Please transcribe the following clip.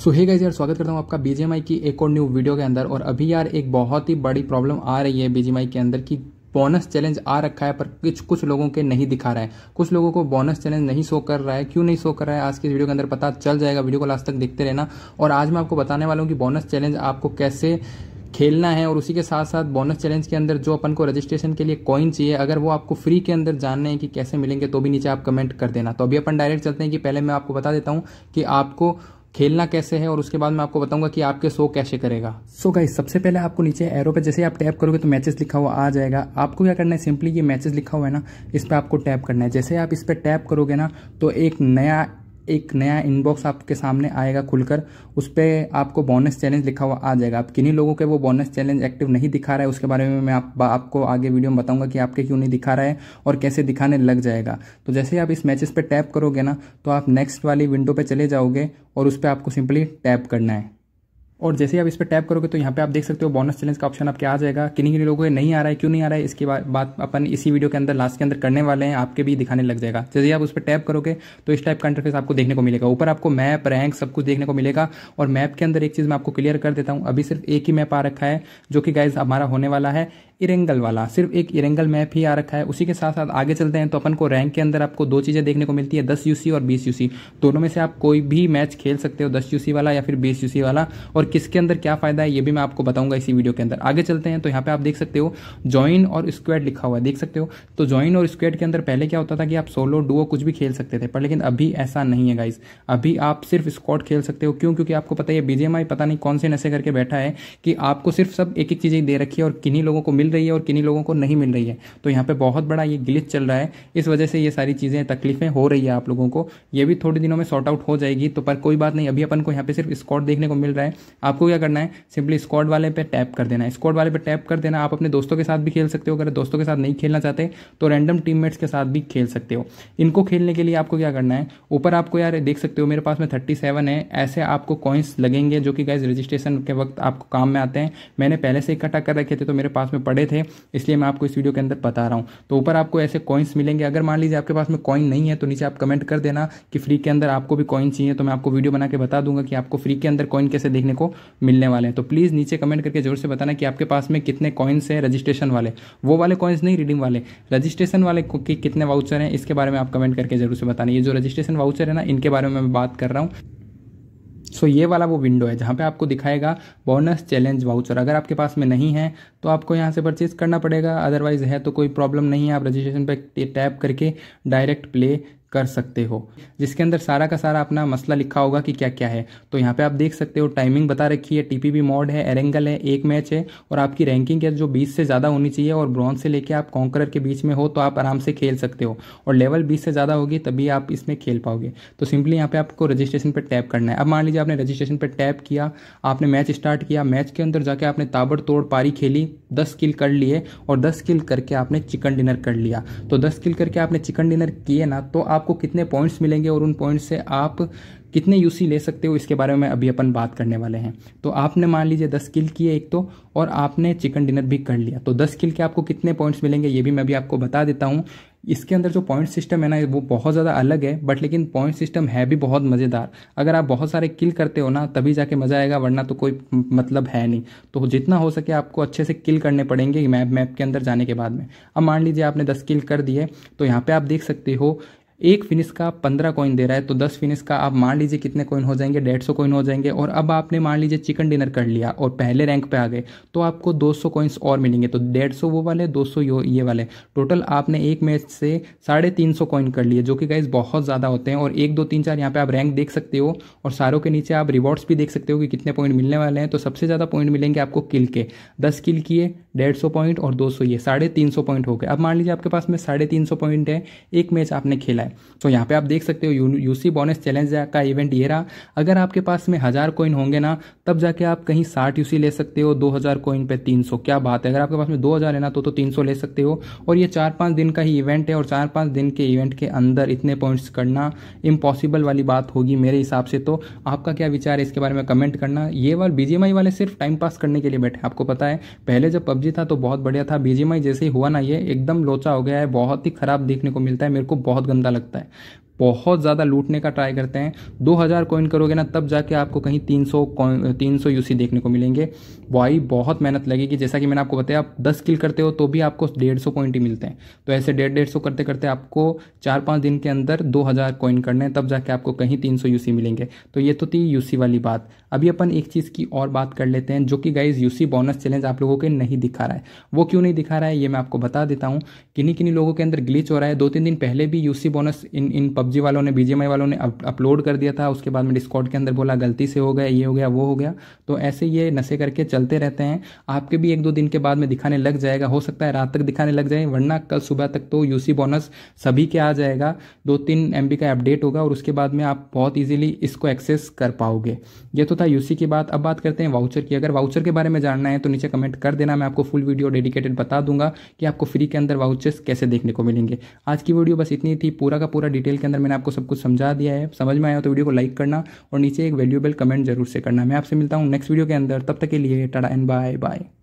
सो hey guys यार स्वागत करता हूँ आपका बीजेएमआई की एक और न्यू वीडियो के अंदर और अभी यार एक बहुत ही बड़ी प्रॉब्लम आ रही है बीजेएमआई के अंदर कि बोनस चैलेंज आ रखा है पर कुछ कुछ लोगों के नहीं दिखा रहा है कुछ लोगों को बोनस चैलेंज नहीं शो कर रहा है क्यों नहीं शो कर रहा है आज की वीडियो के अंदर पता चल जाएगा वीडियो को लास्ट तक देखते रहना और आज मैं आपको बताने वाला हूँ कि बोनस चैलेंज आपको कैसे खेलना है और उसी के साथ साथ बोनस चैलेंज के अंदर जो अपन को रजिस्ट्रेशन के लिए कॉइन चाहिए अगर वो आपको फ्री के अंदर जानने हैं कि कैसे मिलेंगे तो भी नीचे आप कमेंट कर देना तो अभी अपन डायरेक्ट चलते हैं कि पहले मैं आपको बता देता हूँ कि आपको खेलना कैसे है और उसके बाद मैं आपको बताऊंगा कि आपके शो कैसे करेगा सो so गाइस सबसे पहले आपको नीचे एरो पे जैसे आप टैप करोगे तो मैचेस लिखा हुआ आ जाएगा आपको क्या करना है सिंपली ये मैचेस लिखा हुआ है ना इस पर आपको टैप करना है जैसे आप इस पर टैप करोगे ना तो एक नया एक नया इनबॉक्स आपके सामने आएगा खुलकर उस पर आपको बोनस चैलेंज लिखा हुआ आ जाएगा आप किन्हीं लोगों के वो बोनस चैलेंज एक्टिव नहीं दिखा रहा है उसके बारे में मैं आप, आपको आगे वीडियो में बताऊंगा कि आपके क्यों नहीं दिखा रहा है और कैसे दिखाने लग जाएगा तो जैसे ही आप इस मैचेस पर टैप करोगे ना तो आप नेक्स्ट वाली विंडो पर चले जाओगे और उस पर आपको सिंपली टैप करना है और जैसे आप इस पर टैप करोगे तो यहाँ पे आप देख सकते हो बोनस चैलेंज का ऑप्शन आपके आ जाएगा किन्हीं किन्हीं लोगों को नहीं आ रहा है क्यों नहीं आ रहा है इसकी बात अपन इसी वीडियो के अंदर लास्ट के अंदर करने वाले हैं आपके भी दिखाने लग जाएगा जैसे आप उस पर टैप करोगे तो इस टाइप का इंटरफेस आपको देखने को मिलेगा ऊपर आपको मैप रैंक सब कुछ देखने को मिलेगा और मैप के अंदर एक चीज़ मैं आपको क्लियर कर देता हूँ अभी सिर्फ एक ही मैप आ रखा है जो कि गाइज हमारा होने वाला है इरेंगल वाला सिर्फ एक इरेंगल मैप ही आ रखा है उसी के साथ साथ आगे चलते हैं तो अपन को रैंक के अंदर आपको दो चीज़ें देखने को मिलती है दस यूसी और बीस यूसी दोनों में से आप कोई भी मैच खेल सकते हो दस यूसी वाला या फिर बीस यूसी वाला और किसके अंदर क्या फ़ायदा है ये भी मैं आपको बताऊंगा इसी वीडियो के अंदर आगे चलते हैं तो यहाँ पे आप देख सकते हो ज्वाइन और स्क्वेड लिखा हुआ है देख सकते हो तो ज्वाइन और स्क्वेड के अंदर पहले क्या होता था कि आप सोलो डुओ कुछ भी खेल सकते थे पर लेकिन अभी ऐसा नहीं है गाइज अभी आप सिर्फ स्क्वाड खेल सकते हो क्यों क्योंकि आपको पता है बीजेएमआई पता नहीं कौन से नशे करके बैठा है कि आपको सिर्फ सब एक एक चीज़ें दे रखी है और किन्हीं लोगों को मिल रही है और किन्हीं लोगों को नहीं मिल रही है तो यहाँ पे बहुत बड़ा ये गिलित चल रहा है इस वजह से ये सारी चीज़ें तकलीफें हो रही है आप लोगों को ये भी थोड़े दिनों में सॉर्ट आउट हो जाएगी तो पर कोई बात नहीं अभी अपन को यहाँ पे सिर्फ स्कॉट देखने को मिल रहा है आपको क्या करना है सिंपली स्कॉड वाले पे टैप कर देना है स्कॉड वाले पे टैप कर देना आप अपने दोस्तों के साथ भी खेल सकते हो अगर दोस्तों के साथ नहीं खेलना चाहते तो रैंडम टीममेट्स के साथ भी खेल सकते हो इनको खेलने के लिए आपको क्या करना है ऊपर आपको यार देख सकते हो मेरे पास में थर्टी सेवन है ऐसे आपको कॉइन्स लगेंगे जो कि गाइज रजिस्ट्रेशन के वक्त आपको काम में आते हैं मैंने पहले से इकट्ठा कर रखे थे तो मेरे पास में पड़े थे इसलिए मैं आपको इस वीडियो के अंदर बता रहा हूँ तो ऊपर आपको ऐसे कॉइन्स मिलेंगे अगर मान लीजिए आपके पास में कॉइन नहीं है तो नीचे आप कमेंट कर देना कि फ्री के अंदर आपको भी कॉइन चाहिए तो मैं आपको वीडियो बना के बता दूंगा कि आपको फ्री के अंदर कॉइन कैसे देखने को मिलने वाले हैं तो प्लीज़ नीचे कमेंट करके जरूर से बताना कि आपके पास में कितने कॉइन्स हैं रजिस्ट्रेशन वाले वो वाले कॉइन्स नहीं रिडीम वाले रजिस्ट्रेशन वाले के कितने वाउचर हैं इसके बारे में आप कमेंट करके जरूर से बताना ये जो रजिस्ट्रेशन वाउचर है ना इनके बारे में मैं बात कर रहा हूँ सो so, ये वाला वो विंडो है जहाँ पे आपको दिखाएगा बोनस चैलेंज वाउचर अगर आपके पास में नहीं है तो आपको यहाँ से परचेज़ करना पड़ेगा अदरवाइज़ है तो कोई प्रॉब्लम नहीं है आप रजिस्ट्रेशन पे टैप करके डायरेक्ट प्ले कर सकते हो जिसके अंदर सारा का सारा अपना मसला लिखा होगा कि क्या क्या है तो यहाँ पे आप देख सकते हो टाइमिंग बता रखी है टीपीबी मॉड है एरेंगल है एक मैच है और आपकी रैंकिंग है जो बीस से ज़्यादा होनी चाहिए और ब्रॉन्ज से लेके आप कॉन्करर के बीच में हो तो आप आराम से खेल सकते हो और लेवल बीस से ज़्यादा होगी तभी आप इसमें खेल पाओगे तो सिंपली यहाँ पे आपको रजिस्ट्रेशन पर टैप करना है अब मान लीजिए आपने रजिस्ट्रेशन पर टैप किया आपने मैच स्टार्ट किया मैच के अंदर जाके आपने ताबड़तोड़ पारी खेली दस किल कर लिए और दस किल करके आपने चिकन डिनर कर लिया तो दस किल करके आपने चिकन डिनर किए ना तो आप आपको कितने पॉइंट्स मिलेंगे और उन पॉइंट्स से आप कितने यूसी ले सकते हो इसके बारे में अभी अपन बात करने वाले हैं तो आपने मान लीजिए दस किल किए एक तो और आपने चिकन डिनर भी कर लिया तो दस किल के आपको कितने पॉइंट्स मिलेंगे ये भी मैं अभी आपको बता देता हूँ इसके अंदर जो पॉइंट सिस्टम है ना वो बहुत ज़्यादा अलग है बट लेकिन पॉइंट सिस्टम है भी बहुत मज़ेदार अगर आप बहुत सारे किल करते हो ना तभी जाके मज़ा आएगा वरना तो कोई मतलब है नहीं तो जितना हो सके आपको अच्छे से किल करने पड़ेंगे मैप मैप के अंदर जाने के बाद में अब मान लीजिए आपने दस किल कर दिए तो यहाँ पर आप देख सकते हो एक फिनिश का पंद्रह कॉइन दे रहा है तो दस फिनिश का आप मान लीजिए कितने कॉइन हो जाएंगे डेढ़ सौ कॉइन हो जाएंगे और अब आपने मान लीजिए चिकन डिनर कर लिया और पहले रैंक पे आ गए तो आपको दो सौ कॉइन्स और मिलेंगे तो डेढ़ सौ वो वाले दो सौ ये वाले टोटल आपने एक मैच से साढ़े तीन सौ कॉइन कर लिए जो कि गाइज बहुत ज़्यादा होते हैं और एक दो तीन चार यहाँ पर आप रैंक देख सकते हो और सारों के नीचे आप रिवॉर्ड्स भी देख सकते हो कि कितने पॉइंट मिलने वाले हैं तो सबसे ज़्यादा पॉइंट मिलेंगे आपको किल के दस किल किए डेढ़ सौ पॉइंट और दो सौ ये साढ़े तीन सौ पॉइंट हो गए अब मान लीजिए आपके पास में साढ़े तीन सौ पॉइंट है एक मैच आपने खेला है तो यहाँ पे आप देख सकते हो यूसी बोनस चैलेंज का इवेंट ये रहा अगर आपके पास में हज़ार कोइन होंगे ना तब जाके आप कहीं साठ यूसी ले सकते हो दो हज़ार कोइन पे तीन सौ क्या बात है अगर आपके पास में दो हज़ार लेना तो, तो तीन सौ ले सकते हो और ये चार पाँच दिन का ही इवेंट है और चार पाँच दिन के इवेंट के अंदर इतने पॉइंट्स करना इम्पॉसिबल वाली बात होगी मेरे हिसाब से तो आपका क्या विचार है इसके बारे में कमेंट करना ये वाल बीजेमआई वाले सिर्फ टाइम पास करने के लिए बैठे आपको पता है पहले जब पबजी था तो बहुत बढ़िया था बीजेमआई जैसे ही हुआ ना ये एकदम लोचा हो गया है बहुत ही खराब देखने को मिलता है मेरे को बहुत गंदा लगता सकता है बहुत ज़्यादा लूटने का ट्राई करते हैं 2000 कॉइन करोगे ना तब जाके आपको कहीं 300 तीन सौ यूसी देखने को मिलेंगे वाई बहुत मेहनत लगेगी जैसा कि मैंने आपको बताया आप 10 किल करते हो तो भी आपको 150 पॉइंट ही मिलते हैं तो ऐसे डेढ़ डेढ़ सौ करते करते आपको चार पाँच दिन के अंदर 2000 कॉइन करने हैं तब जाके आपको कहीं तीन यूसी मिलेंगे तो ये तो थी यूसी वाली बात अभी अपन एक चीज़ की और बात कर लेते हैं जो कि गाइज यूसी बोनस चैलेंज आप लोगों के नहीं दिखा रहा है वो क्यों नहीं दिखा रहा है ये मैं आपको बता देता हूँ किन्हीं किन्हीं लोगों के अंदर ग्लिच हो रहा है दो तीन दिन पहले भी UC bonus in in PUBG PUBG वालों ने बीजेमआई वालों ने अपलोड कर दिया था उसके बाद में डिस्कॉट के अंदर बोला गलती से हो गया ये हो गया वो हो गया तो ऐसे ये नशे करके चलते रहते हैं आपके भी एक दो दिन के बाद में दिखाने लग जाएगा हो सकता है रात तक दिखाने लग जाए वरना कल सुबह तक तो यूसी बोनस सभी के आ जाएगा दो तीन एम का अपडेट होगा और उसके बाद में आप बहुत ईजिली इसको एक्सेस कर पाओगे ये तो था यूसी की बात अब बात करते हैं वाउचर की अगर वाउचर के बारे में जानना है तो नीचे कमेंट कर देना मैं आपको फुल वीडियो डेडिकेटेड बता दूंगा कि आपको फ्री के अंदर वाउचर्स कैसे देखने को मिलेंगे आज की वीडियो बस इतनी थी पूरा का पूरा डिटेल के अंदर अंदर मैंने आपको सब कुछ समझा दिया है समझ में आया तो वीडियो को लाइक करना और नीचे एक वैल्यूएबल कमेंट जरूर से करना मैं आपसे मिलता हूँ नेक्स्ट वीडियो के अंदर तब तक के लिए टाटा एंड बाय बाय